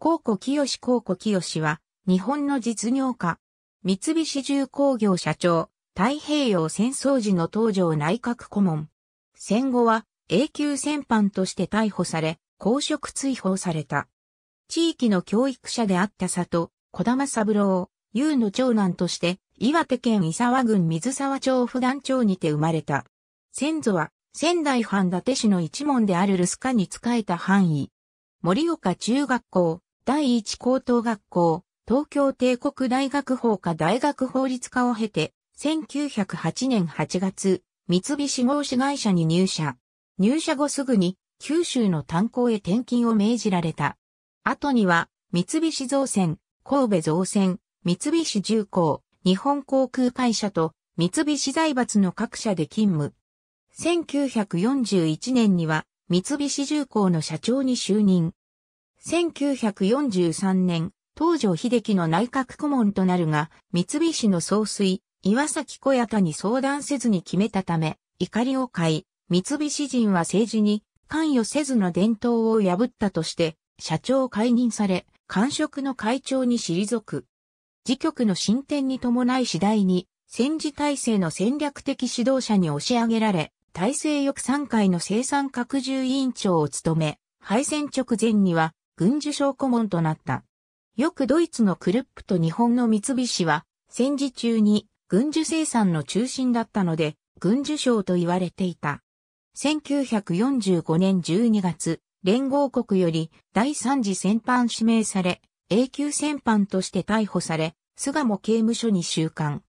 高子清高子清は、日本の実業家、三菱重工業社長、太平洋戦争時の東条内閣顧問。戦後は永久戦犯として逮捕され、公職追放された。地域の教育者であった里、小玉三郎優の長男として、岩手県伊沢郡水沢町普段町にて生まれた。先祖は、仙台藩伊達市の一門である留守家に仕えた範囲。森岡中学校、第一高等学校、東京帝国大学法科大学法律科を経て、1908年8月、三菱合資会社に入社。入社後すぐに、九州の炭鉱へ転勤を命じられた。後には、三菱造船、神戸造船、三菱重工、日本航空会社と、三菱財閥の各社で勤務。1941年には、三菱重工の社長に就任。1943年、東条秀樹の内閣顧問となるが、三菱の総帥、岩崎小屋田に相談せずに決めたため、怒りを買い、三菱人は政治に関与せずの伝統を破ったとして、社長を解任され、官職の会長に退く。時局の進展に伴い次第に、戦時体制の戦略的指導者に押し上げられ、体制翼参会の生産拡充委員長を務め、敗戦直前には軍需省顧問となった。よくドイツのクルップと日本の三菱は、戦時中に軍需生産の中心だったので、軍需省と言われていた。1945年12月、連合国より第三次戦犯指名され、永久戦犯として逮捕され、菅も刑務所に収監。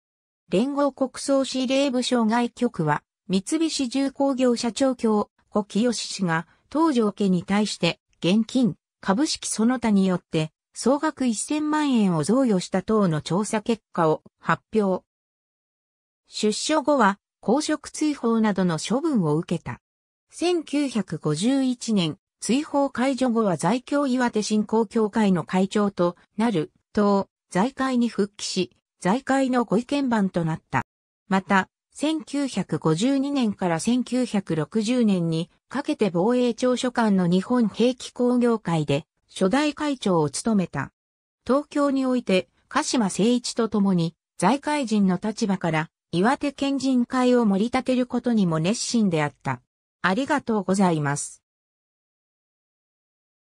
連合国総司令部障害局は、三菱重工業社長協、小清氏が、東条家に対して、現金株式その他によって、総額1000万円を贈与した等の調査結果を発表。出所後は、公職追放などの処分を受けた。1951年、追放解除後は在京岩手振興協会の会長となる、党、財界に復帰し、財界のご意見番となった。また、1952年から1960年にかけて防衛庁所管の日本兵器工業会で初代会長を務めた。東京において鹿島誠一と共に財界人の立場から岩手県人会を盛り立てることにも熱心であった。ありがとうございます。